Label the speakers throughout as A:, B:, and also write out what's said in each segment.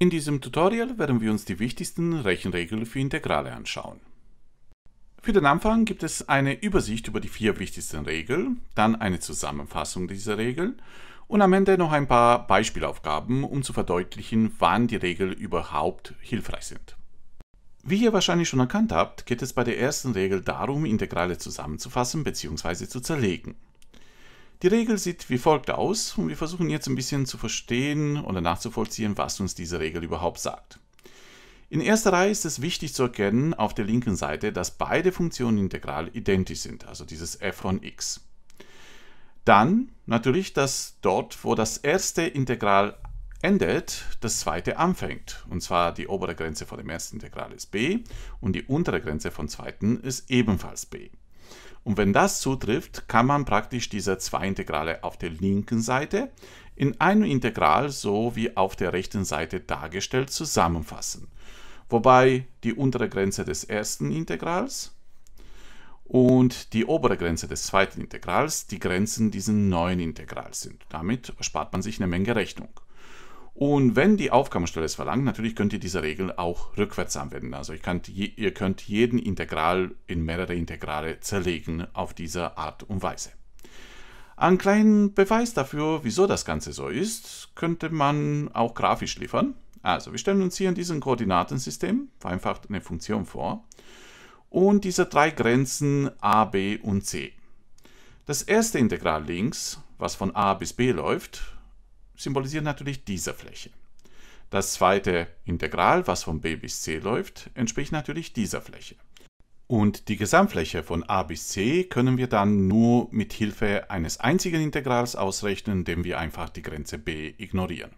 A: In diesem Tutorial werden wir uns die wichtigsten Rechenregeln für Integrale anschauen. Für den Anfang gibt es eine Übersicht über die vier wichtigsten Regeln, dann eine Zusammenfassung dieser Regeln und am Ende noch ein paar Beispielaufgaben, um zu verdeutlichen, wann die Regeln überhaupt hilfreich sind. Wie ihr wahrscheinlich schon erkannt habt, geht es bei der ersten Regel darum, Integrale zusammenzufassen bzw. zu zerlegen. Die Regel sieht wie folgt aus und wir versuchen jetzt ein bisschen zu verstehen oder nachzuvollziehen, was uns diese Regel überhaupt sagt. In erster Reihe ist es wichtig zu erkennen auf der linken Seite, dass beide Funktionen integral identisch sind, also dieses f von x. Dann natürlich, dass dort, wo das erste Integral endet, das zweite anfängt. Und zwar die obere Grenze von dem ersten Integral ist b und die untere Grenze vom zweiten ist ebenfalls b. Und wenn das zutrifft, kann man praktisch diese zwei Integrale auf der linken Seite in einem Integral so wie auf der rechten Seite dargestellt zusammenfassen. Wobei die untere Grenze des ersten Integrals und die obere Grenze des zweiten Integrals die Grenzen dieses neuen Integrals sind. Damit spart man sich eine Menge Rechnung. Und wenn die Aufgabenstelle es verlangt, natürlich könnt ihr diese Regel auch rückwärts anwenden. Also könnt, ihr könnt jeden Integral in mehrere Integrale zerlegen auf diese Art und Weise. Einen kleinen Beweis dafür, wieso das Ganze so ist, könnte man auch grafisch liefern. Also wir stellen uns hier in diesem Koordinatensystem vereinfacht eine Funktion vor und diese drei Grenzen a, b und c. Das erste Integral links, was von a bis b läuft, symbolisieren natürlich diese Fläche. Das zweite Integral, was von b bis c läuft, entspricht natürlich dieser Fläche. Und die Gesamtfläche von a bis c können wir dann nur mit Hilfe eines einzigen Integrals ausrechnen, indem wir einfach die Grenze b ignorieren.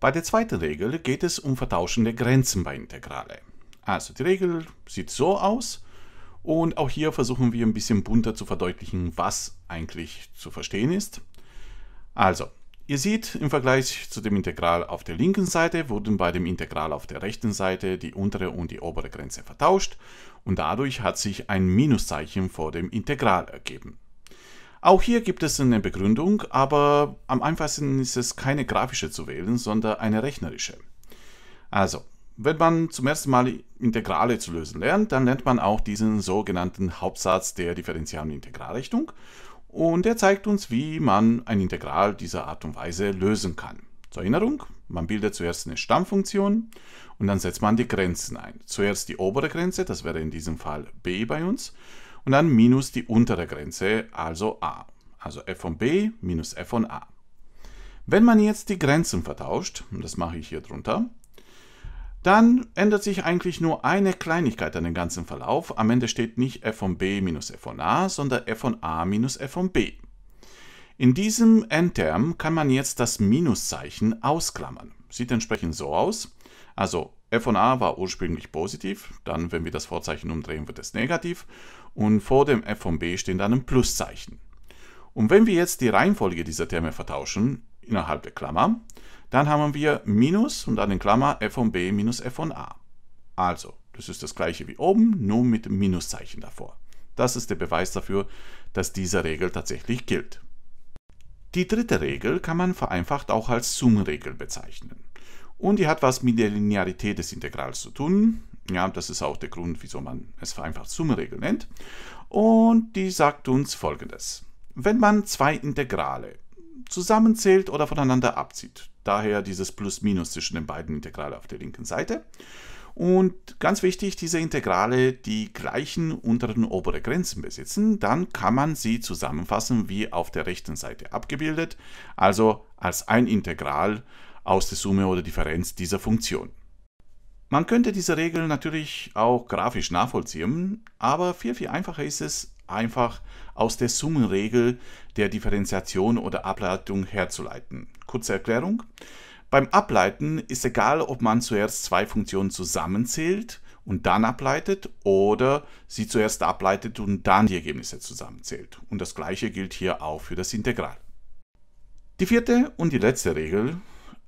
A: Bei der zweiten Regel geht es um vertauschende Grenzen bei Integrale. Also die Regel sieht so aus und auch hier versuchen wir ein bisschen bunter zu verdeutlichen, was eigentlich zu verstehen ist. Also Ihr seht, im Vergleich zu dem Integral auf der linken Seite wurden bei dem Integral auf der rechten Seite die untere und die obere Grenze vertauscht und dadurch hat sich ein Minuszeichen vor dem Integral ergeben. Auch hier gibt es eine Begründung, aber am einfachsten ist es keine grafische zu wählen, sondern eine rechnerische. Also, wenn man zum ersten Mal Integrale zu lösen lernt, dann lernt man auch diesen sogenannten Hauptsatz der differenzialen Integralrechnung und er zeigt uns, wie man ein Integral dieser Art und Weise lösen kann. Zur Erinnerung, man bildet zuerst eine Stammfunktion und dann setzt man die Grenzen ein. Zuerst die obere Grenze, das wäre in diesem Fall b bei uns, und dann minus die untere Grenze, also a. Also f von b minus f von a. Wenn man jetzt die Grenzen vertauscht, und das mache ich hier drunter, dann ändert sich eigentlich nur eine Kleinigkeit an dem ganzen Verlauf. Am Ende steht nicht f von b minus f von a, sondern f von a minus f von b. In diesem N-Term kann man jetzt das Minuszeichen ausklammern. Sieht entsprechend so aus. Also f von a war ursprünglich positiv, dann wenn wir das Vorzeichen umdrehen, wird es negativ und vor dem f von b steht dann ein Pluszeichen. Und wenn wir jetzt die Reihenfolge dieser Terme vertauschen, innerhalb der Klammer, dann haben wir minus und dann in Klammer f von b minus f von a. Also, das ist das gleiche wie oben, nur mit Minuszeichen davor. Das ist der Beweis dafür, dass diese Regel tatsächlich gilt. Die dritte Regel kann man vereinfacht auch als Summenregel bezeichnen. Und die hat was mit der Linearität des Integrals zu tun. Ja, das ist auch der Grund, wieso man es vereinfacht Summenregel nennt. Und die sagt uns folgendes. Wenn man zwei Integrale zusammenzählt oder voneinander abzieht, Daher dieses Plus-Minus zwischen den beiden Integralen auf der linken Seite. Und ganz wichtig, diese Integrale, die gleichen unteren und obere Grenzen besitzen, dann kann man sie zusammenfassen wie auf der rechten Seite abgebildet, also als ein Integral aus der Summe oder Differenz dieser Funktion. Man könnte diese Regel natürlich auch grafisch nachvollziehen, aber viel, viel einfacher ist es, einfach aus der Summenregel der Differenziation oder Ableitung herzuleiten. Kurze Erklärung. Beim Ableiten ist egal, ob man zuerst zwei Funktionen zusammenzählt und dann ableitet oder sie zuerst ableitet und dann die Ergebnisse zusammenzählt. Und das gleiche gilt hier auch für das Integral. Die vierte und die letzte Regel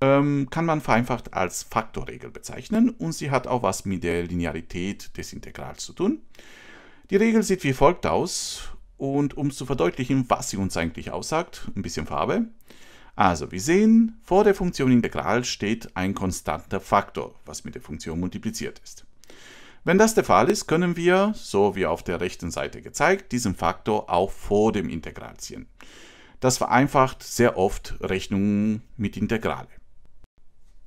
A: ähm, kann man vereinfacht als Faktorregel bezeichnen und sie hat auch was mit der Linearität des Integrals zu tun. Die Regel sieht wie folgt aus und um zu verdeutlichen, was sie uns eigentlich aussagt, ein bisschen Farbe. Also wir sehen, vor der Funktion Integral steht ein konstanter Faktor, was mit der Funktion multipliziert ist. Wenn das der Fall ist, können wir, so wie auf der rechten Seite gezeigt, diesen Faktor auch vor dem Integral ziehen. Das vereinfacht sehr oft Rechnungen mit Integrale.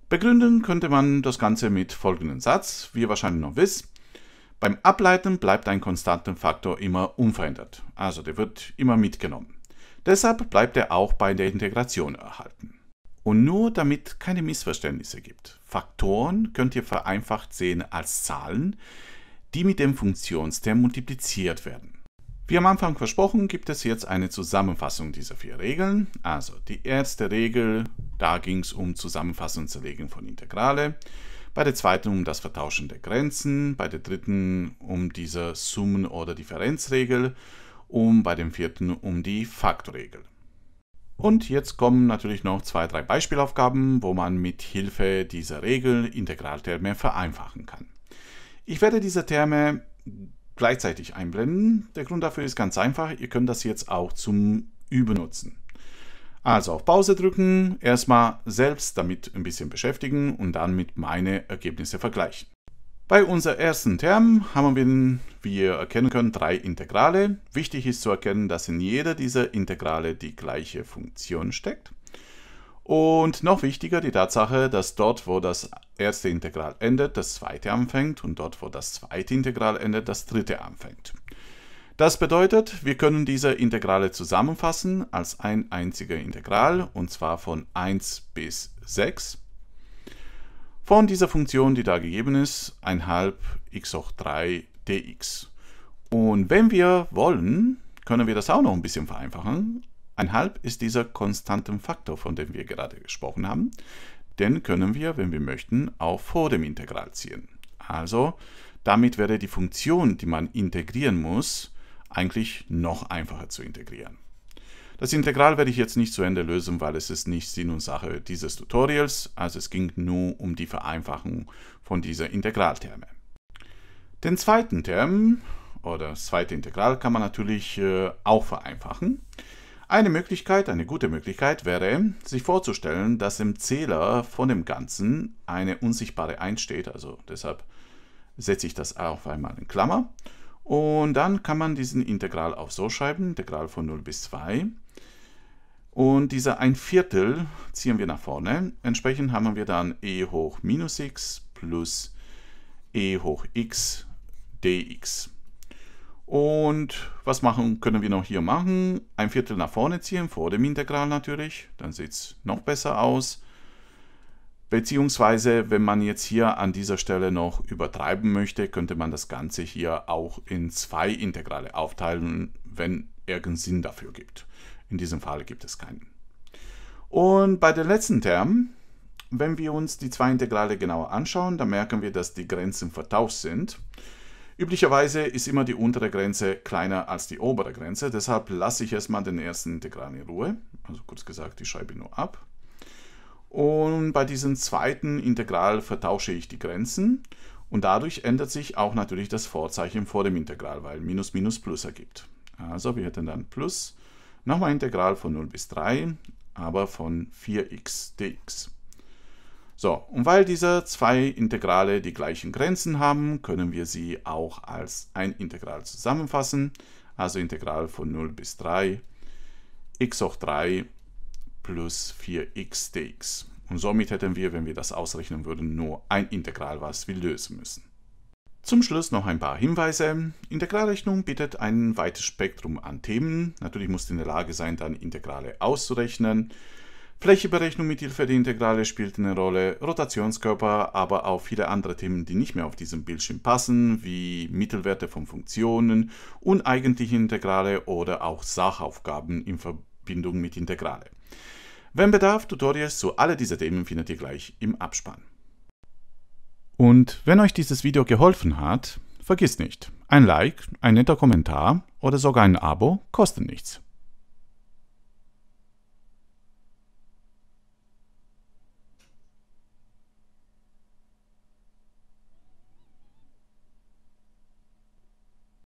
A: Begründen könnte man das Ganze mit folgendem Satz, wie ihr wahrscheinlich noch wisst. Beim Ableiten bleibt ein konstanter Faktor immer unverändert, also der wird immer mitgenommen. Deshalb bleibt er auch bei der Integration erhalten. Und nur damit keine Missverständnisse gibt. Faktoren könnt ihr vereinfacht sehen als Zahlen, die mit dem Funktionsterm multipliziert werden. Wie am Anfang versprochen, gibt es jetzt eine Zusammenfassung dieser vier Regeln. Also die erste Regel, da ging es um Zusammenfassen und Zerlegen von Integrale bei der zweiten um das Vertauschen der Grenzen, bei der dritten um diese Summen- oder Differenzregel und bei dem vierten um die Faktorregel. Und jetzt kommen natürlich noch zwei, drei Beispielaufgaben, wo man mit Hilfe dieser Regel Integraltherme vereinfachen kann. Ich werde diese Terme gleichzeitig einblenden. Der Grund dafür ist ganz einfach, ihr könnt das jetzt auch zum Üben nutzen. Also auf Pause drücken, erstmal selbst damit ein bisschen beschäftigen und dann mit meine Ergebnisse vergleichen. Bei unserem ersten Term haben wir, wie ihr erkennen könnt, drei Integrale. Wichtig ist zu erkennen, dass in jeder dieser Integrale die gleiche Funktion steckt. Und noch wichtiger die Tatsache, dass dort, wo das erste Integral endet, das zweite anfängt und dort, wo das zweite Integral endet, das dritte anfängt. Das bedeutet, wir können diese Integrale zusammenfassen als ein einziger Integral, und zwar von 1 bis 6. Von dieser Funktion, die da gegeben ist, 1 1,5 x hoch 3 dx. Und wenn wir wollen, können wir das auch noch ein bisschen vereinfachen. 1 1,5 ist dieser konstanten Faktor, von dem wir gerade gesprochen haben. Den können wir, wenn wir möchten, auch vor dem Integral ziehen. Also, damit wäre die Funktion, die man integrieren muss, eigentlich noch einfacher zu integrieren. Das Integral werde ich jetzt nicht zu Ende lösen, weil es ist nicht Sinn und Sache dieses Tutorials, also es ging nur um die Vereinfachung von dieser Integralterme. Den zweiten Term oder das zweite Integral kann man natürlich äh, auch vereinfachen. Eine Möglichkeit, eine gute Möglichkeit wäre, sich vorzustellen, dass im Zähler von dem Ganzen eine unsichtbare 1 steht, also deshalb setze ich das auf einmal in Klammer und dann kann man diesen Integral auch so schreiben, Integral von 0 bis 2. Und dieser 1 Viertel ziehen wir nach vorne. Entsprechend haben wir dann e hoch minus x plus e hoch x dx. Und was machen, können wir noch hier machen? Ein Viertel nach vorne ziehen, vor dem Integral natürlich. Dann sieht es noch besser aus. Beziehungsweise, wenn man jetzt hier an dieser Stelle noch übertreiben möchte, könnte man das Ganze hier auch in zwei Integrale aufteilen, wenn irgend Sinn dafür gibt. In diesem Fall gibt es keinen. Und bei den letzten Termen, wenn wir uns die zwei Integrale genauer anschauen, dann merken wir, dass die Grenzen vertauscht sind. Üblicherweise ist immer die untere Grenze kleiner als die obere Grenze, deshalb lasse ich erstmal den ersten Integral in Ruhe. Also kurz gesagt, ich schreibe nur ab. Und bei diesem zweiten Integral vertausche ich die Grenzen und dadurch ändert sich auch natürlich das Vorzeichen vor dem Integral, weil minus minus plus ergibt. Also wir hätten dann plus nochmal Integral von 0 bis 3, aber von 4x dx. So, und weil diese zwei Integrale die gleichen Grenzen haben, können wir sie auch als ein Integral zusammenfassen. Also Integral von 0 bis 3, x hoch 3 plus 4x dx. Und somit hätten wir, wenn wir das ausrechnen würden, nur ein Integral, was wir lösen müssen. Zum Schluss noch ein paar Hinweise. Integralrechnung bietet ein weites Spektrum an Themen. Natürlich musst du in der Lage sein, dann Integrale auszurechnen. Flächeberechnung mit Hilfe der Integrale spielt eine Rolle, Rotationskörper, aber auch viele andere Themen, die nicht mehr auf diesem Bildschirm passen, wie Mittelwerte von Funktionen, uneigentliche Integrale oder auch Sachaufgaben im Verbund Bindung mit Integrale. Wenn Bedarf, Tutorials zu alle dieser Themen findet ihr gleich im Abspann. Und wenn euch dieses Video geholfen hat, vergisst nicht, ein Like, ein netter Kommentar oder sogar ein Abo kosten nichts.